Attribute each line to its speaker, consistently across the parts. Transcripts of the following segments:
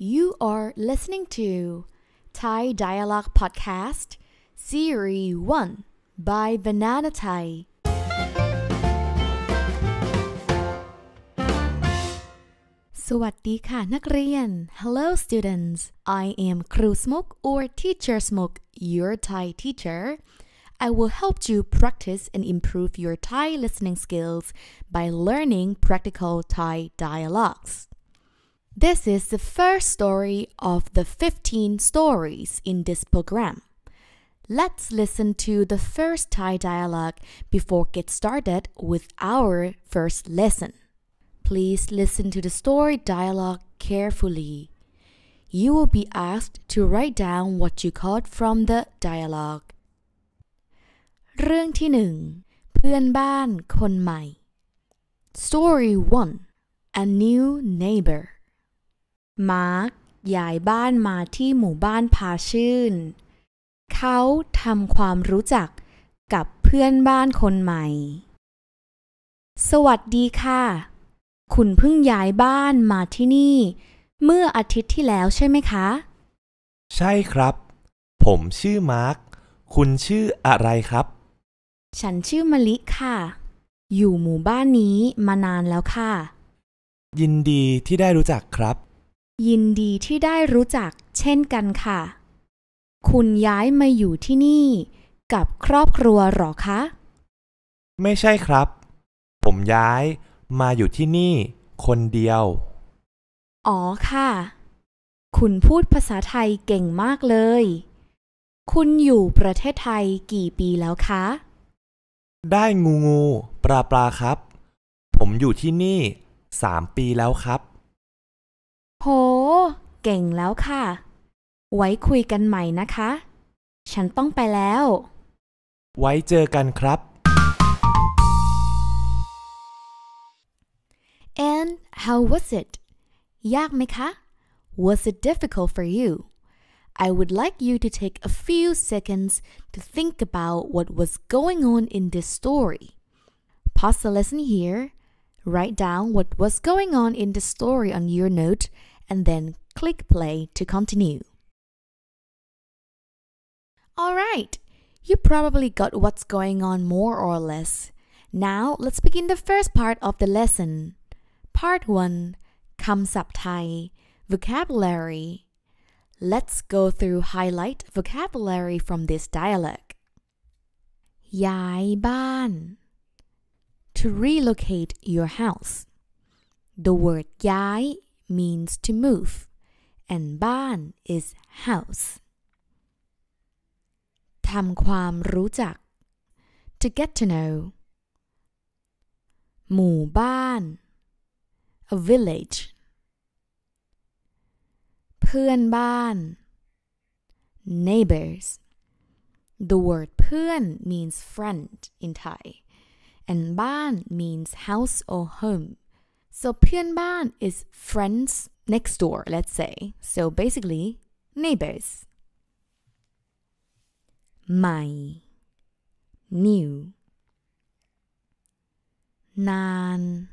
Speaker 1: You are listening to Thai Dialogue Podcast Series 1 by Banana Thai. สวัสดีค่ะนักเรียน Hello students. I am Kru Smoke or Teacher Smoke, your Thai teacher. I will help you practice and improve your Thai listening skills by learning practical Thai dialogues. This is the first story of the 15 stories in this program. Let's listen to the first Thai dialogue before get started with our first lesson. Please listen to the story dialogue carefully. You will be asked to write down what you caught from the dialogue. เรื่องที่หนึ่งเพื่อนบ้านคนใหม่ Story 1 A new neighbor มาร์กย้ายบ้านมาที่หมู่บ้านพาชื่น เขาทำความรู้จักกับเพื่อนบ้านคนใหม่ สวัสดีค่ะ คุณเพิ่งย้ายบ้านมาที่นี่ เมื่ออาทิตย์ที่แล้วใช่ไหมคะ
Speaker 2: ใช่ครับ ผมชื่อมาร์กคุณชื่ออะไรครับ
Speaker 1: ฉันชื่อมะลิค่ะ อยู่หมู่บ้านนี้มานานแล้วค่ะ
Speaker 2: ยินดีที่ได้รู้จักครับ
Speaker 1: ยินดีที่ได้รู้จักเช่นกันค่ะ คุณย้ายมาอยู่ที่นี่กับครอบครัวหรอคะ
Speaker 2: ไม่ใช่ครับ ผมย้ายมาอยู่ที่นี่คนเดียว
Speaker 1: อ๋อค่ะ คุณพูดภาษาไทยเก่งมากเลย คุณอยู่ประเทศไทยกี่ปีแล้วคะ
Speaker 2: ได้งูงูปลาปลาครับ ผมอยู่ที่นี่สามปีแล้วครับ
Speaker 1: โห เก่งแล้วค่ะ ไว้คุยกันใหม่นะคะ ฉันต้องไปแล้ว
Speaker 2: ไว้เจอกันครับ
Speaker 1: And how was it? ยากไหมคะ Was it difficult for you? I would like you to take a few seconds to think about what was going on in this story. Pause the lesson here Write down what was going on in the story on your note and then click play to continue. Alright, you probably got what's going on more or less. Now let's begin the first part of the lesson. Part 1 Comes up Thai Vocabulary Let's go through highlight vocabulary from this dialogue. ban to relocate your house. The word "yai" means to move, and ban is house. ทำความรู้จัก to get to know หมู่บ้าน a village เพื่อนบ้าน neighbors the word เพื่อน means friend in Thai and ban means house or home. So pian ban is friends next door, let's say. So basically, neighbors. My new. nan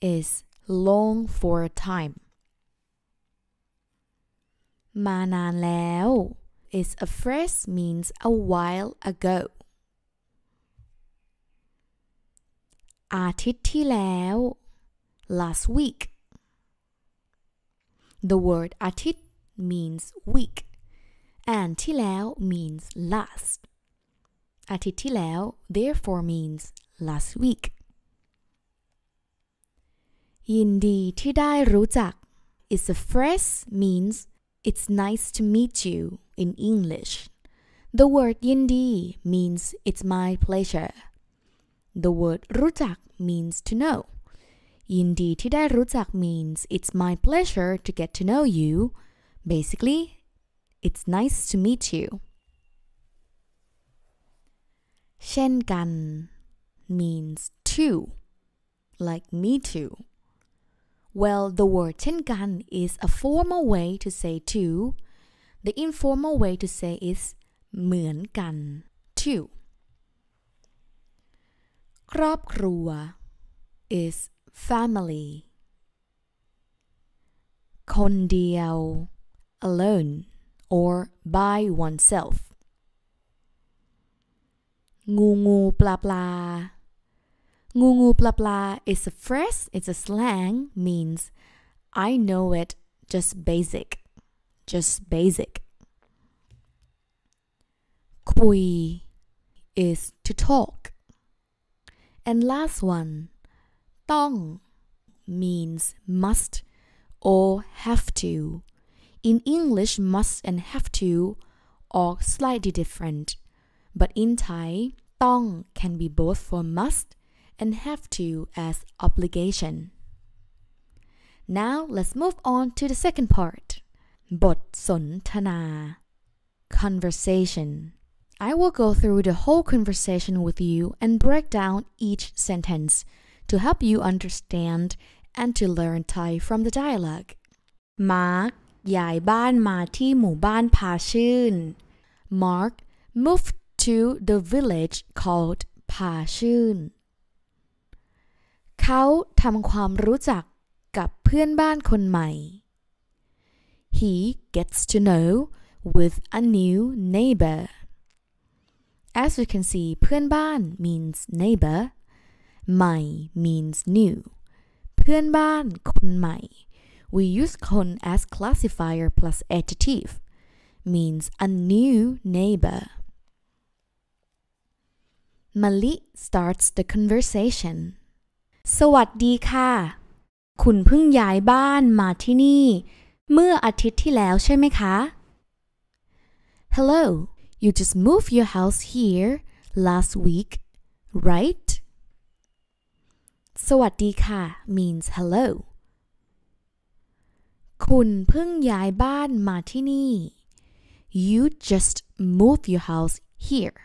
Speaker 1: is long for a time. มานานแล้ว is a phrase means a while ago. อาทิตย์ที่แล้ว last week the word อาทิตย์ means week and ที่แล้ว means last อาทิตย์ที่แล้ว therefore means last week ยินดีที่ได้รู้จัก is a phrase means it's nice to meet you in English. The word ยินดี means it's my pleasure. The word rujak means to know. ยินดีที่ได้รู้จัก means it's my pleasure to get to know you. Basically, it's nice to meet you. เช่นกัน means too, like me too. Well, the word เช่นกัน is a formal way to say too. The informal way to say is เหมือนกัน too. ครอบครัว is family คนเดียว alone or by oneself งูงูปลาปลางูงูปลาปลา is a phrase it's a slang means I know it just basic just basic คุย is to talk and last one, tong means must or have to. In English, must and have to are slightly different, but in Thai, tong can be both for must and have to as obligation. Now let's move on to the second part. บทสนทนา conversation I will go through the whole conversation with you and break down each sentence to help you understand and to learn Thai from the dialogue. Mark ย้ายบ้านมาที่หมู่บ้านพาชื่น Mark moved to the village called พาชื่นเขาทำความรู้จักกับเพื่อนบ้านคนใหม่ He gets to know with a new neighbor As you can see เพื่อนบ้าน means neighbor ใหม่ means new เพื่อนบ้านคนใหม่ we use คน as classifier plus adjective means a new neighbor Mali starts the conversation สวัสดีค่ะ คุณเพิ่งย้ายบ้านมาที่นี่ เมื่ออาทิตย์ที่แล้วใช่ไหมคะ Hello You just moved your house here last week, right? สวัสดีค่ะ means hello คุณเพิ่งย้ายบ้านมาที่นี่ You just moved your house here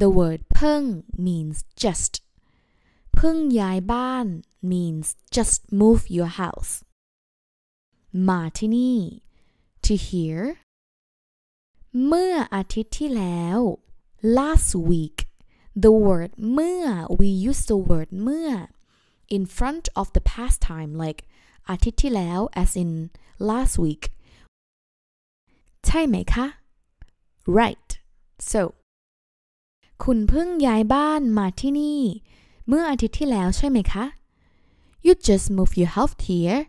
Speaker 1: The word เพิ่ง means just เพิ่งย้ายบ้าน means just move your house มาที่นี่ to here เมื่ออาทิตย์ที่แล้ว last week the word เมื่อ we use the word เมื่อ in front of the past time like อาทิตย์ที่แล้ว as in last week ใช่ไหมคะ right so คุณเพิ่งย้ายบ้านมาที่นี่ เมื่ออาทิตย์ที่แล้วใช่ไหมคะ you just moved your house here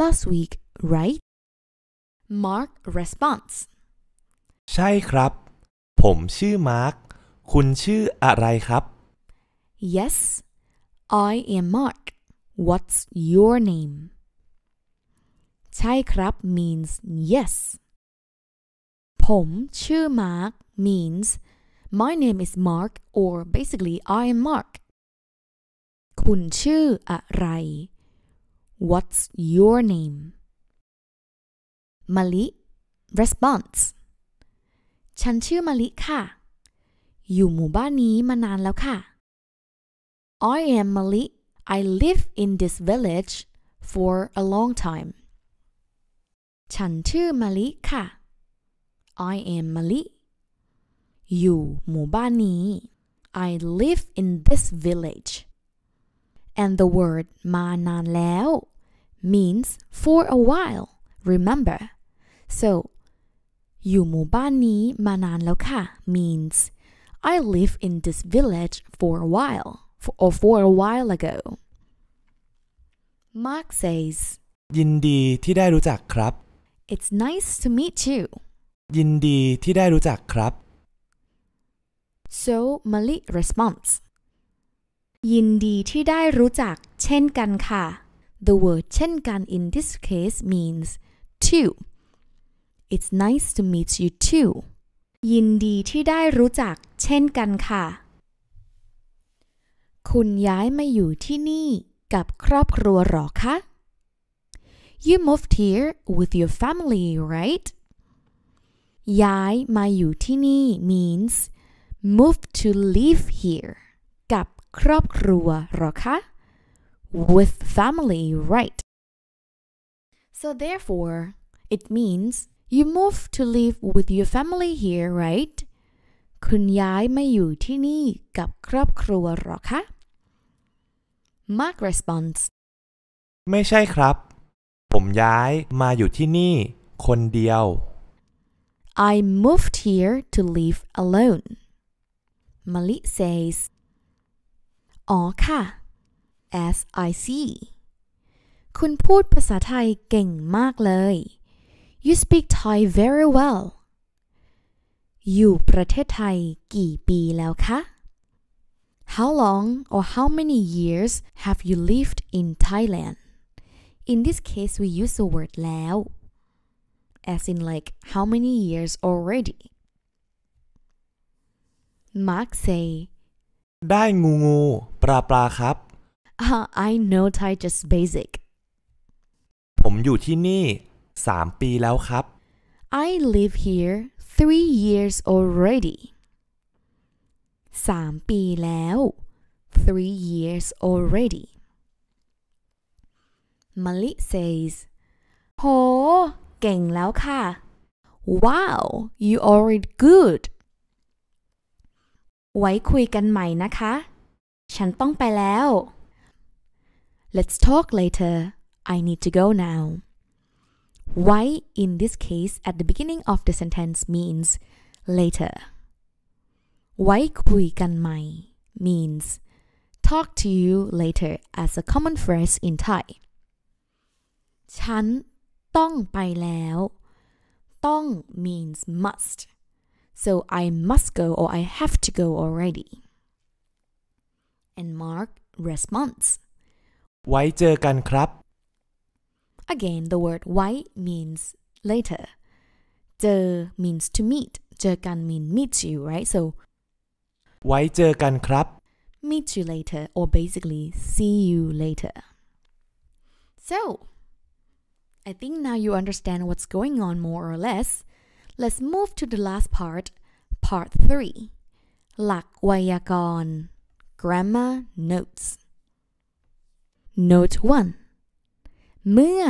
Speaker 1: last week right mark response
Speaker 2: ใช่ครับ ผมชื่อมาร์ค คุณชื่ออะไรครับ
Speaker 1: Yes I am Mark What's your name ใช่ครับ means yes ผมชื่อมาร์ค means my name is Mark or basically I am Mark คุณชื่ออะไร What's your name มะลิ response ฉันชื่อมาลิค่ะ อยู่หมู่บ้านนี้มานานแล้วค่ะ I am Mali I live in this village for a long time ฉันชื่อมาลิค่ะ I am Mali อยู่หมู่บ้านนี้ I live in this village and the word มานานแล้ว means for a while remember so อยู่หมู่บ้านนี้มานานแล้วค่ะ means I live in this village for a while for, or for a while ago
Speaker 2: Mark says ยินดีที่ได้รู้จักครับ It's nice to meet you ยินดีที่ได้รู้จักครับ
Speaker 1: So Mali responds ยินดีที่ได้รู้จักเช่นกันค่ะ The word เช่นกัน in this case means "too." It's nice to meet you too ยินดีที่ได้รู้จักคุณย้ายมาอยู่ที่นี่กับครอบครัวหรอคะ You moved here with your family right ย้ายมาอยู่ที่นี่ means move to live here กับครอบครัวหรอคะ with family right so therefore it means you move to live with your family here right คุณย้ายมาอยู่ที่นี่กับครอบครัวหรอคะ Mark response ไม่ใช่ครับ
Speaker 2: ผมย้ายมาอยู่ที่นี่คนเดียว
Speaker 1: I moved here to live alone Mali says อ๋อค่ะ as I see คุณพูดภาษาไทยเก่งมากเลย You speak Thai very well อยู่ประเทศไทยกี่ปีแล้วคะ How long or how many years have you lived in Thailand? In this case, we use the word แล้ว as in like how many years already. Mark say
Speaker 2: ได้งูงูปลาปลาครับ
Speaker 1: uh, ah, I know Thai just basic
Speaker 2: ผมอยู่ที่นี่สามปีแล้วครับ
Speaker 1: I live here three years already สามปีแล้ว three years already มลิ says โห เก่งแล้วค่ะ Wow you already good ไว้คุยกันใหม่นะคะ ฉันต้องไปแล้ว Let's talk later I need to go now Why in this case at the beginning of the sentence means later. kui mai means talk to you later as a common phrase in Thai tong lao. Tong means must so I must go or I have to go already and Mark responds
Speaker 2: ไว้เจอกันครับ
Speaker 1: Again, the word why means later. De means to meet. เจอกัน mean meet you, right? So
Speaker 2: ไว้เจอกันครับ
Speaker 1: meet you later or basically see you later. So, I think now you understand what's going on more or less. Let's move to the last part, part 3. หลักไวยากรณ์ grammar notes. Note 1เมื่อ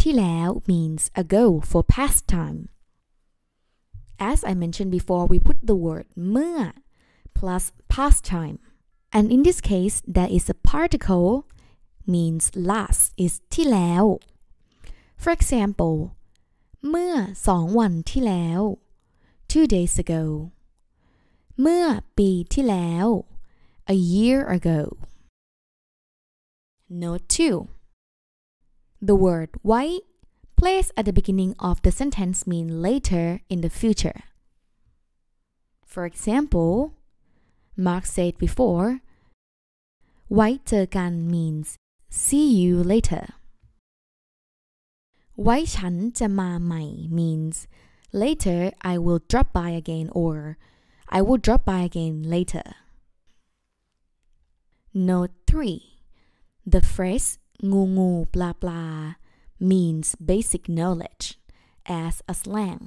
Speaker 1: ที่แล้ว means ago for past time as I mentioned before we put the word เมื่อ plus past time and in this case there is a particle means last is ที่แล้ว for example เมื่อสองวันที่แล้ว two days ago เมื่อ ปีที่แล้ว a year ago Note 2 the word why placed at the beginning of the sentence mean later in the future. For example, Mark said before, "White gan" means see you later. "Why chan ma mai" means later I will drop by again or I will drop by again later. Note 3. The phrase งูงูปลาปลา means basic knowledge as a slang.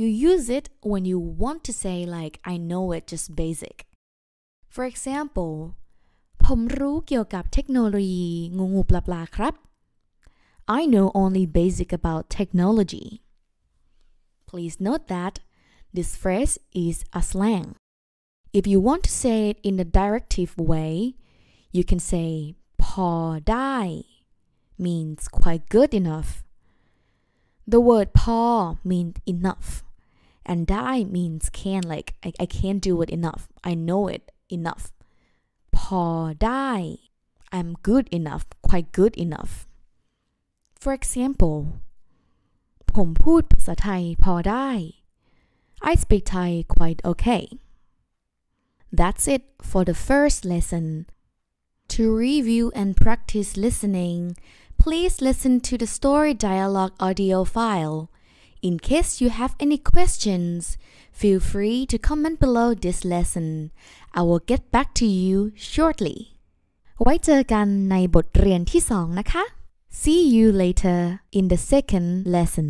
Speaker 1: You use it when you want to say like I know it just basic. For example, ผมรู้เกี่ยวกับเทคโนโลยีงูงูปลาปลาครับ I know only basic about technology. Please note that this phrase is a slang. If you want to say it in a directive way, you can say พอได้ means quite good enough the word พอ means enough and ได้ means can like I, I can't do it enough I know it enough พอได้ I'm good enough quite good enough for example ผมพูดภาษาไทยพอได้ I speak Thai quite okay. That's it for the first lesson to review and practice listening, please listen to the story dialogue audio file. In case you have any questions, feel free to comment below this lesson. I will get back to you shortly. ไว้เจอกันในบทเรียนที่สองนะคะ See you later in the second lesson.